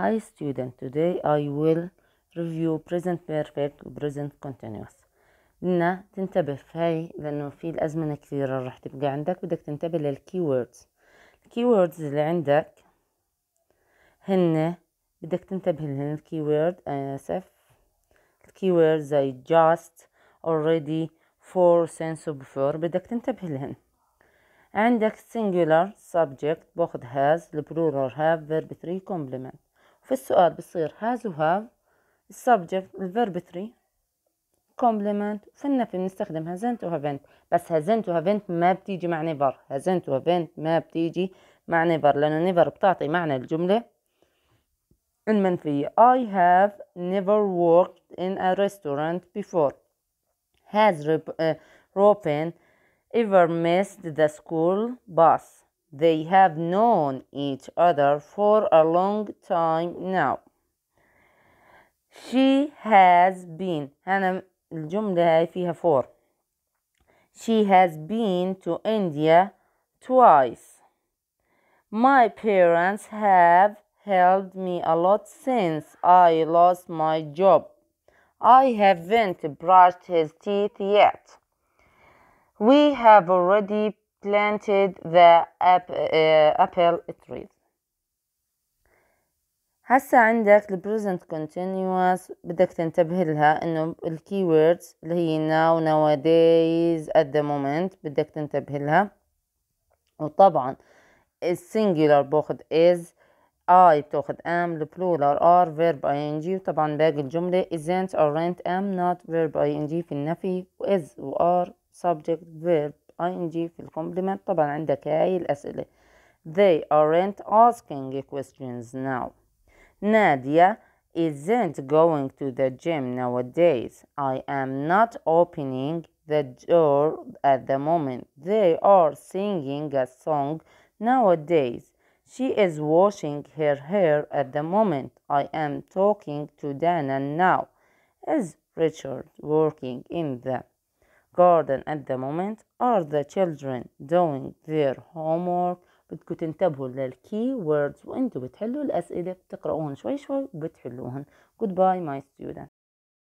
Hi student, today I will review present perfect و present continuous لنا تنتبه في هاي لأنه في الأزمنة كثيرة راح تبقى عندك بدك تنتبه للكي ووردز اللي عندك هن بدك تنتبه لهن الكي آسف الكي زي just already for since before بدك تنتبه لهن عندك singular subject باخذ has plural have verb three complement فالسؤال بصير has و have السبجكت الفيرب 3 كومبلمنت في النفي بنستخدم hasn't و haven't بس هزنت وهافنت ما بتيجي مع نيفر هزنت وهافنت ما بتيجي مع never لأنه never بتعطي معنى الجملة المنفية I have never worked in a restaurant before has Robin uh, ever missed the school bus They have known each other for a long time now. She has been أنا الجملة هاي فيها for She has been to India twice. My parents have helped me a lot since I lost my job. I haven't brushed his teeth yet. We have already planted the apple trees هسا عندك ال present continuous بدك تنتبه لها انه ال keywords اللي هي now nowadays at the moment بدك تنتبه لها وطبعا singular باخذ is I بتاخد am plural are verb ing وطبعا باقي الجملة isn't aren't am not verb ing في النفي و is و are subject verb ing في الكومبلمنت طبعا عندك هاي الأسئلة they aren't asking questions now نادية isn't going to the gym nowadays I am not opening the door at the moment they are singing a song nowadays she is washing her hair at the moment I am talking to Dana now is Richard working in the garden at the moment are the children doing their homework بدكم تنتبهوا للكي ووردز وانتم بتحلوا الأسئلة بتقرؤوهن شوي شوي وبتحلوهم goodbye my student